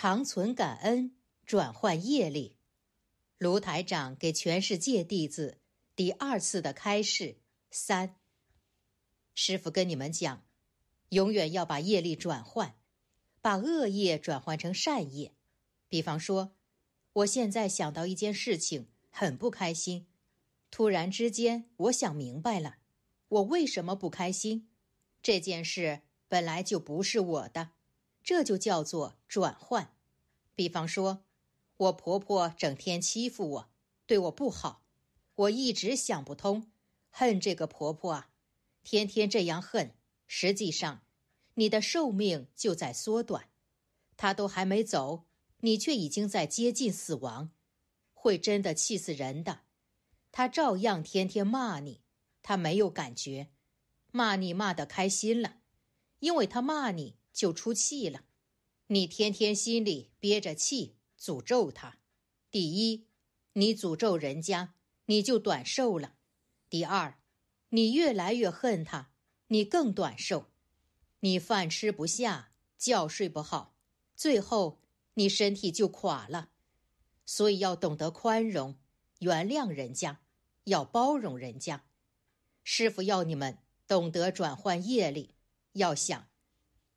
长存感恩，转换业力。卢台长给全世界弟子第二次的开示：三，师傅跟你们讲，永远要把业力转换，把恶业转换成善业。比方说，我现在想到一件事情，很不开心。突然之间，我想明白了，我为什么不开心？这件事本来就不是我的。这就叫做转换，比方说，我婆婆整天欺负我，对我不好，我一直想不通，恨这个婆婆啊，天天这样恨，实际上，你的寿命就在缩短，她都还没走，你却已经在接近死亡，会真的气死人的，她照样天天骂你，她没有感觉，骂你骂得开心了，因为她骂你。就出气了，你天天心里憋着气，诅咒他。第一，你诅咒人家，你就短寿了；第二，你越来越恨他，你更短寿。你饭吃不下，觉睡不好，最后你身体就垮了。所以要懂得宽容，原谅人家，要包容人家。师傅要你们懂得转换业力，要想。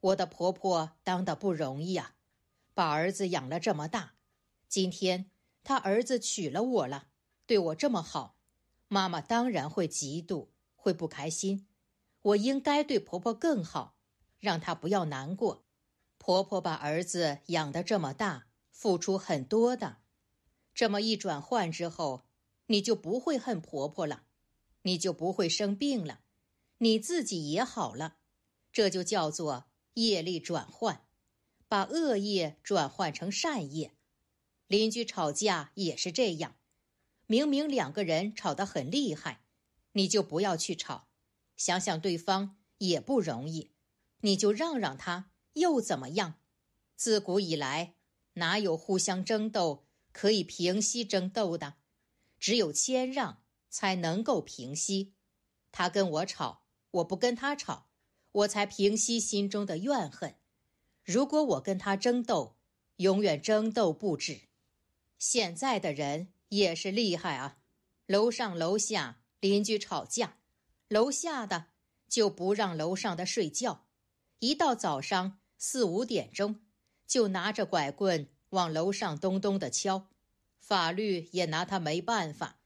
我的婆婆当的不容易啊，把儿子养了这么大，今天她儿子娶了我了，对我这么好，妈妈当然会嫉妒，会不开心。我应该对婆婆更好，让她不要难过。婆婆把儿子养的这么大，付出很多的。这么一转换之后，你就不会恨婆婆了，你就不会生病了，你自己也好了。这就叫做。业力转换，把恶业转换成善业。邻居吵架也是这样，明明两个人吵得很厉害，你就不要去吵，想想对方也不容易，你就让让他，又怎么样？自古以来，哪有互相争斗可以平息争斗的？只有谦让才能够平息。他跟我吵，我不跟他吵。我才平息心中的怨恨。如果我跟他争斗，永远争斗不止。现在的人也是厉害啊！楼上楼下邻居吵架，楼下的就不让楼上的睡觉。一到早上四五点钟，就拿着拐棍往楼上咚咚的敲，法律也拿他没办法。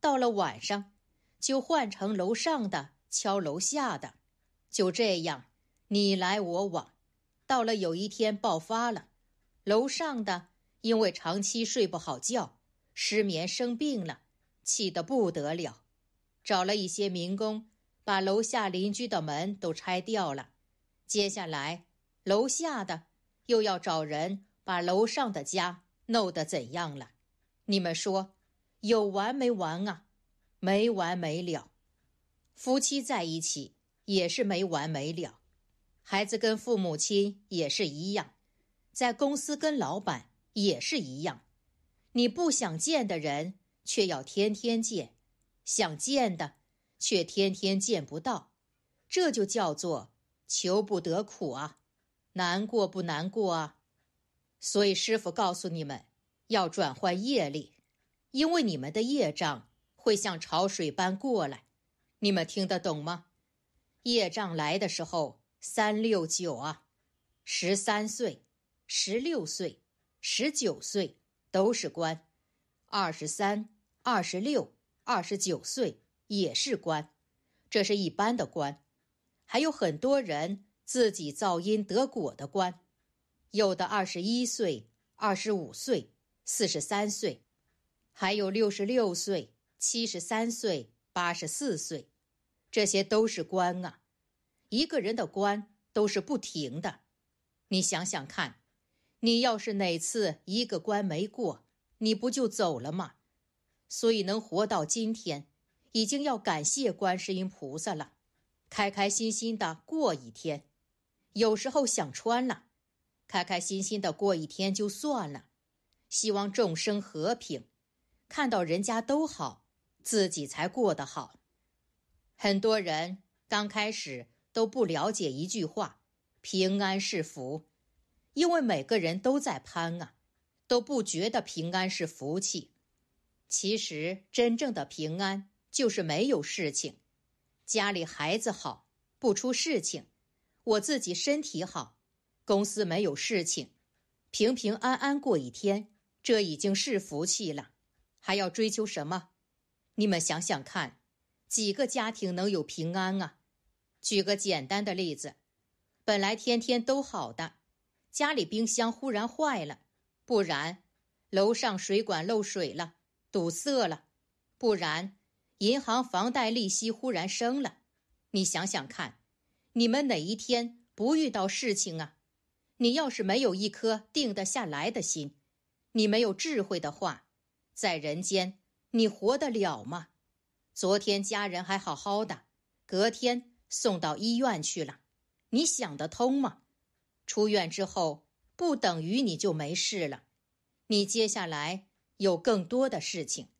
到了晚上，就换成楼上的敲楼下的。就这样，你来我往，到了有一天爆发了。楼上的因为长期睡不好觉、失眠生病了，气得不得了，找了一些民工，把楼下邻居的门都拆掉了。接下来，楼下的又要找人把楼上的家弄得怎样了？你们说，有完没完啊？没完没了。夫妻在一起。也是没完没了，孩子跟父母亲也是一样，在公司跟老板也是一样，你不想见的人却要天天见，想见的却天天见不到，这就叫做求不得苦啊，难过不难过啊？所以师傅告诉你们，要转换业力，因为你们的业障会像潮水般过来，你们听得懂吗？业障来的时候，三六九啊，十三岁、十六岁、十九岁都是官；二十三、二十六、二十九岁也是官。这是一般的官，还有很多人自己造因得果的官，有的二十一岁、二十五岁、四十三岁，还有六十六岁、七十三岁、八十四岁。这些都是关啊，一个人的关都是不停的。你想想看，你要是哪次一个关没过，你不就走了吗？所以能活到今天，已经要感谢观世音菩萨了。开开心心的过一天，有时候想穿了，开开心心的过一天就算了。希望众生和平，看到人家都好，自己才过得好。很多人刚开始都不了解一句话：“平安是福”，因为每个人都在攀啊，都不觉得平安是福气。其实，真正的平安就是没有事情，家里孩子好不出事情，我自己身体好，公司没有事情，平平安安过一天，这已经是福气了，还要追求什么？你们想想看。几个家庭能有平安啊？举个简单的例子，本来天天都好的，家里冰箱忽然坏了，不然楼上水管漏水了，堵塞了，不然银行房贷利息忽然升了。你想想看，你们哪一天不遇到事情啊？你要是没有一颗定得下来的心，你没有智慧的话，在人间你活得了吗？昨天家人还好好的，隔天送到医院去了。你想得通吗？出院之后不等于你就没事了，你接下来有更多的事情。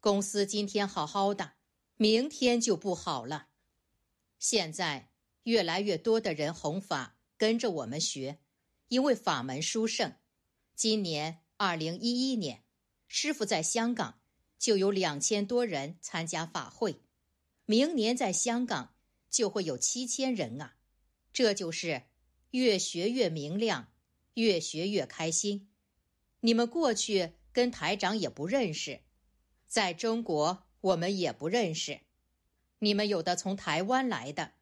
公司今天好好的，明天就不好了。现在越来越多的人弘法，跟着我们学，因为法门殊胜。今年二零一一年，师傅在香港。就有两千多人参加法会，明年在香港就会有七千人啊！这就是越学越明亮，越学越开心。你们过去跟台长也不认识，在中国我们也不认识。你们有的从台湾来的，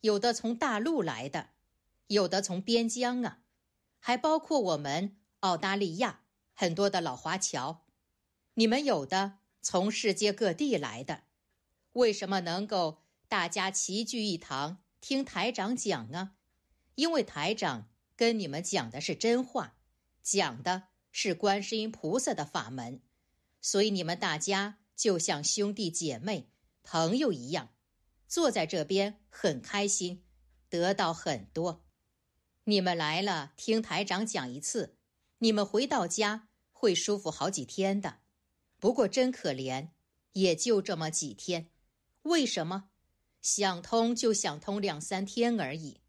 有的从大陆来的，有的从边疆啊，还包括我们澳大利亚很多的老华侨。你们有的。从世界各地来的，为什么能够大家齐聚一堂听台长讲呢？因为台长跟你们讲的是真话，讲的是观世音菩萨的法门，所以你们大家就像兄弟姐妹、朋友一样，坐在这边很开心，得到很多。你们来了听台长讲一次，你们回到家会舒服好几天的。不过真可怜，也就这么几天。为什么？想通就想通两三天而已，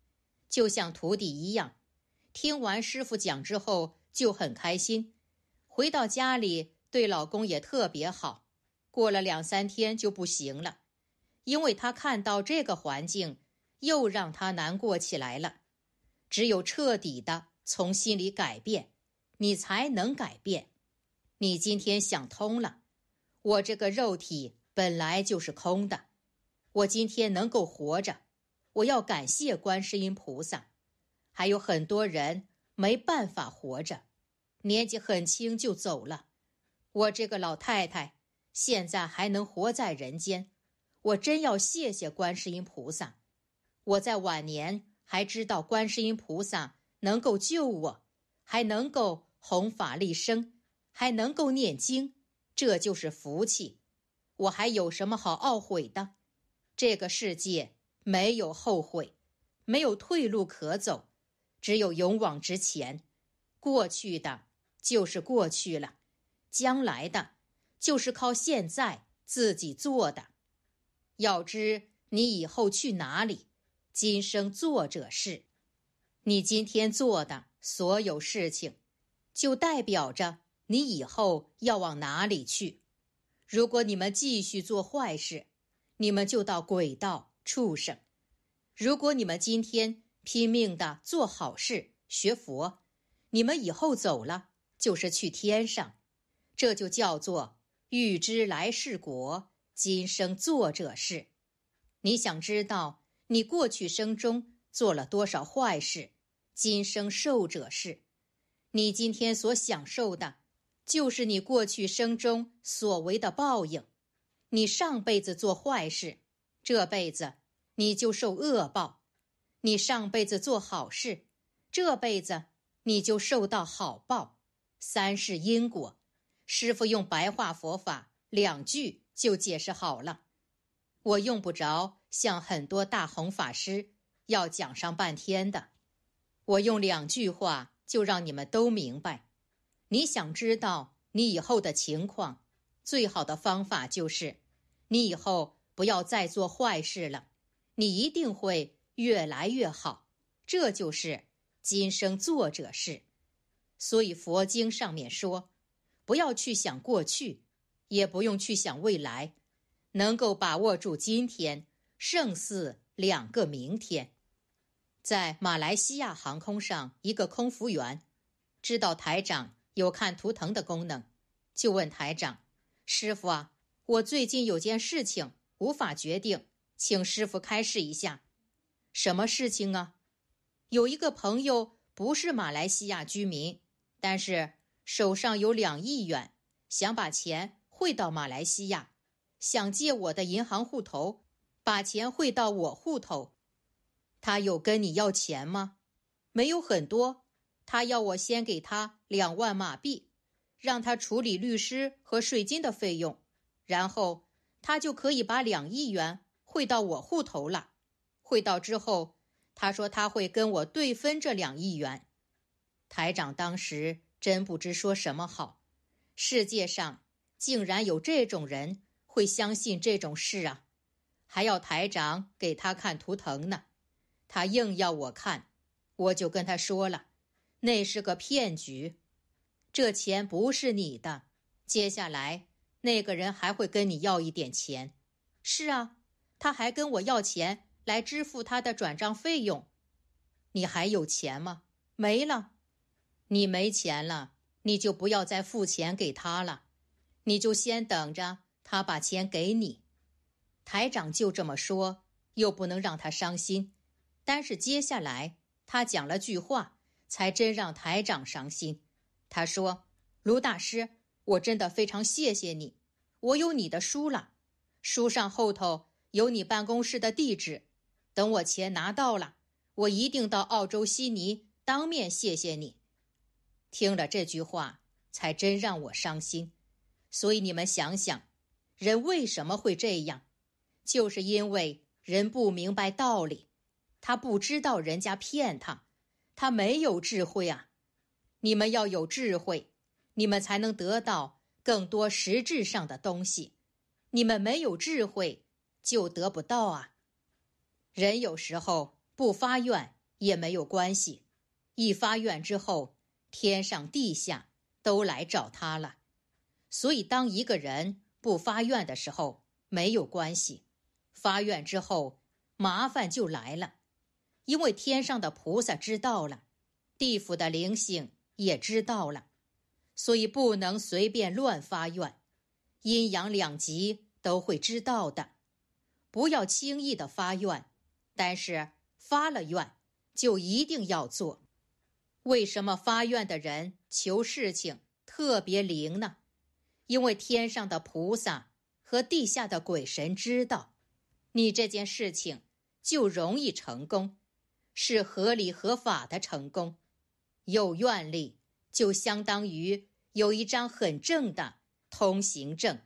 就像徒弟一样，听完师傅讲之后就很开心，回到家里对老公也特别好。过了两三天就不行了，因为他看到这个环境，又让他难过起来了。只有彻底的从心里改变，你才能改变。你今天想通了，我这个肉体本来就是空的。我今天能够活着，我要感谢观世音菩萨。还有很多人没办法活着，年纪很轻就走了。我这个老太太现在还能活在人间，我真要谢谢观世音菩萨。我在晚年还知道观世音菩萨能够救我，还能够弘法利生。还能够念经，这就是福气。我还有什么好懊悔的？这个世界没有后悔，没有退路可走，只有勇往直前。过去的就是过去了，将来的就是靠现在自己做的。要知你以后去哪里，今生做者是。你今天做的所有事情，就代表着。你以后要往哪里去？如果你们继续做坏事，你们就到鬼道，畜生；如果你们今天拼命的做好事，学佛，你们以后走了就是去天上。这就叫做欲知来世果，今生作者事。你想知道你过去生中做了多少坏事，今生受者是，你今天所享受的。就是你过去生中所为的报应，你上辈子做坏事，这辈子你就受恶报；你上辈子做好事，这辈子你就受到好报。三世因果，师傅用白话佛法两句就解释好了，我用不着像很多大弘法师要讲上半天的，我用两句话就让你们都明白。你想知道你以后的情况，最好的方法就是，你以后不要再做坏事了，你一定会越来越好。这就是今生作者事。所以佛经上面说，不要去想过去，也不用去想未来，能够把握住今天，胜似两个明天。在马来西亚航空上，一个空服员知道台长。有看图腾的功能，就问台长：“师傅啊，我最近有件事情无法决定，请师傅开示一下，什么事情啊？有一个朋友不是马来西亚居民，但是手上有两亿元，想把钱汇到马来西亚，想借我的银行户头把钱汇到我户头。他有跟你要钱吗？没有，很多。”他要我先给他两万马币，让他处理律师和税金的费用，然后他就可以把两亿元汇到我户头了。汇到之后，他说他会跟我对分这两亿元。台长当时真不知说什么好，世界上竟然有这种人会相信这种事啊！还要台长给他看图腾呢，他硬要我看，我就跟他说了。那是个骗局，这钱不是你的。接下来那个人还会跟你要一点钱。是啊，他还跟我要钱来支付他的转账费用。你还有钱吗？没了。你没钱了，你就不要再付钱给他了。你就先等着他把钱给你。台长就这么说，又不能让他伤心。但是接下来他讲了句话。才真让台长伤心，他说：“卢大师，我真的非常谢谢你，我有你的书了，书上后头有你办公室的地址。等我钱拿到了，我一定到澳洲悉尼当面谢谢你。”听了这句话，才真让我伤心。所以你们想想，人为什么会这样？就是因为人不明白道理，他不知道人家骗他。他没有智慧啊！你们要有智慧，你们才能得到更多实质上的东西。你们没有智慧，就得不到啊。人有时候不发愿也没有关系，一发愿之后，天上地下都来找他了。所以，当一个人不发愿的时候，没有关系；发愿之后，麻烦就来了。因为天上的菩萨知道了，地府的灵性也知道了，所以不能随便乱发愿，阴阳两极都会知道的，不要轻易的发愿。但是发了愿就一定要做。为什么发愿的人求事情特别灵呢？因为天上的菩萨和地下的鬼神知道，你这件事情就容易成功。是合理合法的成功，有愿力就相当于有一张很正的通行证。